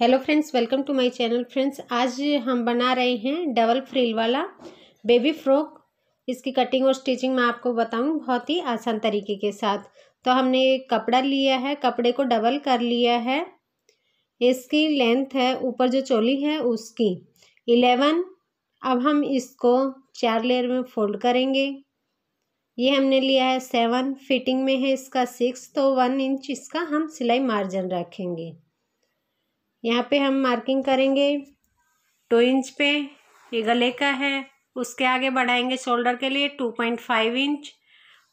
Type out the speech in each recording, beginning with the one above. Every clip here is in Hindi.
hello friends welcome to my channel friends आज हम बना रहे हैं डबल फ्रिल वाला बेबी फ्रॉक इसकी कटिंग और स्टिचिंग मैं आपको बताऊं बहुत ही आसान तरीके के साथ तो हमने कपड़ा लिया है कपड़े को डबल कर लिया है इसकी लेंथ है ऊपर जो चोली है उसकी इलेवन अब हम इसको चार लेयर में फोल्ड करेंगे ये हमने लिया है सेवन फिटिंग में है इसका सिक्स तो वन इंच इसका हम सिलाई मार्जिन रखेंगे यहाँ पे हम मार्किंग करेंगे टू इंच पे ये गले का है उसके आगे बढ़ाएंगे शोल्डर के लिए टू पॉइंट फाइव इंच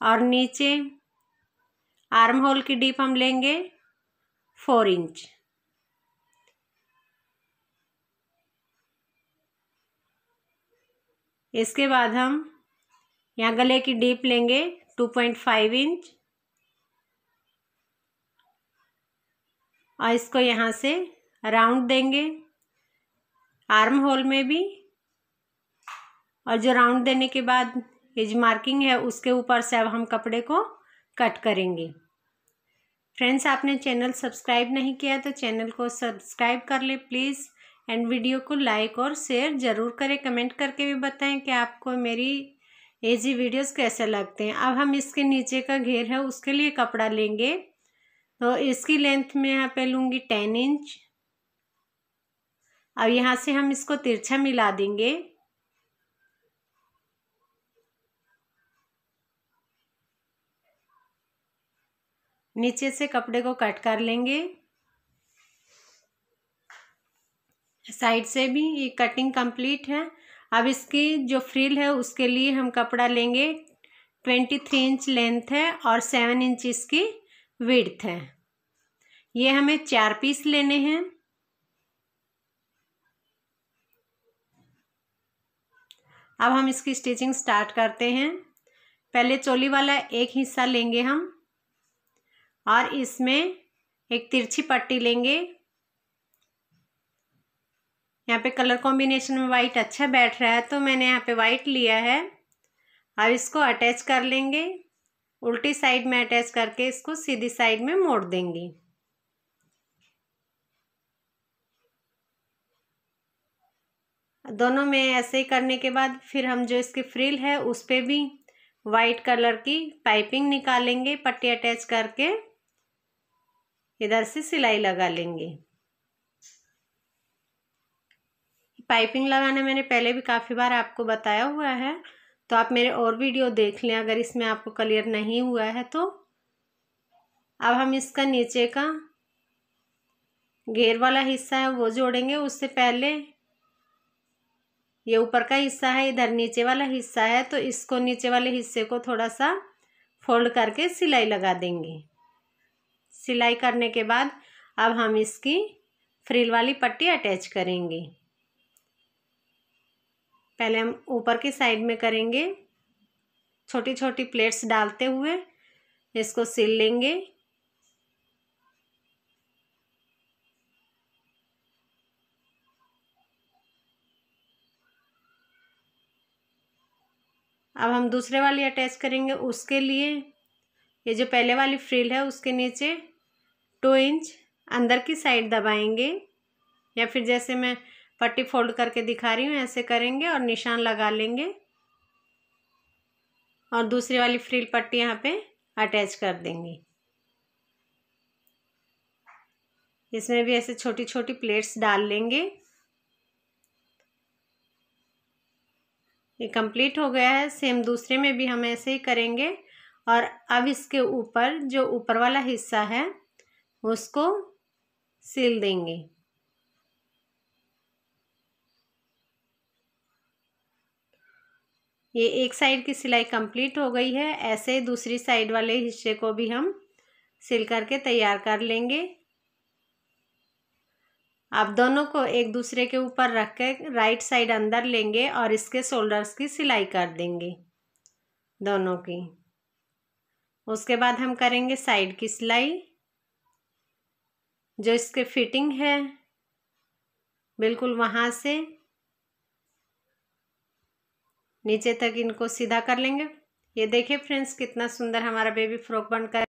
और नीचे आर्म होल की डीप हम लेंगे फोर इंच इसके बाद हम यहाँ गले की डीप लेंगे टू पॉइंट फाइव इंच और इसको यहाँ से राउंड देंगे आर्म होल में भी और जो राउंड देने के बाद ये जो मार्किंग है उसके ऊपर से अब हम कपड़े को कट करेंगे फ्रेंड्स आपने चैनल सब्सक्राइब नहीं किया तो चैनल को सब्सक्राइब कर ले प्लीज़ एंड वीडियो को लाइक और शेयर ज़रूर करें कमेंट करके भी बताएं कि आपको मेरी जी वीडियोज़ कैसे लगते हैं अब हम इसके नीचे का घेर है उसके लिए कपड़ा लेंगे तो इसकी लेंथ में यहाँ पे लूँगी टेन इंच अब यहाँ से हम इसको तिरछा मिला देंगे नीचे से कपड़े को कट कर लेंगे साइड से भी ये कटिंग कंप्लीट है अब इसकी जो फ्रिल है उसके लिए हम कपड़ा लेंगे ट्वेंटी थ्री इंच लेंथ है और सेवन इंच इसकी विड्थ है ये हमें चार पीस लेने हैं अब हम इसकी स्टिचिंग स्टार्ट करते हैं पहले चोली वाला एक हिस्सा लेंगे हम और इसमें एक तिरछी पट्टी लेंगे यहाँ पे कलर कॉम्बिनेशन में वाइट अच्छा बैठ रहा है तो मैंने यहाँ पे वाइट लिया है अब इसको अटैच कर लेंगे उल्टी साइड में अटैच करके इसको सीधी साइड में मोड़ देंगे दोनों में ऐसे ही करने के बाद फिर हम जो इसकी फ्रिल है उस पर भी वाइट कलर की पाइपिंग निकालेंगे पट्टी अटैच करके इधर से सिलाई लगा लेंगे पाइपिंग लगाना मैंने पहले भी काफ़ी बार आपको बताया हुआ है तो आप मेरे और वीडियो देख लें अगर इसमें आपको क्लियर नहीं हुआ है तो अब हम इसका नीचे का घेर वाला हिस्सा है वो जोड़ेंगे उससे पहले ये ऊपर का हिस्सा है इधर नीचे वाला हिस्सा है तो इसको नीचे वाले हिस्से को थोड़ा सा फोल्ड करके सिलाई लगा देंगे सिलाई करने के बाद अब हम इसकी फ्रिल वाली पट्टी अटैच करेंगे पहले हम ऊपर की साइड में करेंगे छोटी छोटी प्लेट्स डालते हुए इसको सिल लेंगे अब हम दूसरे वाली अटैच करेंगे उसके लिए ये जो पहले वाली फ्रिल है उसके नीचे टू इंच अंदर की साइड दबाएंगे या फिर जैसे मैं पट्टी फोल्ड करके दिखा रही हूँ ऐसे करेंगे और निशान लगा लेंगे और दूसरी वाली फ्रिल पट्टी यहाँ पे अटैच कर देंगे इसमें भी ऐसे छोटी छोटी प्लेट्स डाल लेंगे ये कंप्लीट हो गया है सेम दूसरे में भी हम ऐसे ही करेंगे और अब इसके ऊपर जो ऊपर वाला हिस्सा है उसको सिल देंगे ये एक साइड की सिलाई कंप्लीट हो गई है ऐसे दूसरी साइड वाले हिस्से को भी हम सिल करके तैयार कर लेंगे आप दोनों को एक दूसरे के ऊपर रख के राइट साइड अंदर लेंगे और इसके शोल्डर्स की सिलाई कर देंगे दोनों की उसके बाद हम करेंगे साइड की सिलाई जो इसके फिटिंग है बिल्कुल वहाँ से नीचे तक इनको सीधा कर लेंगे ये देखिए फ्रेंड्स कितना सुंदर हमारा बेबी फ्रॉक बनकर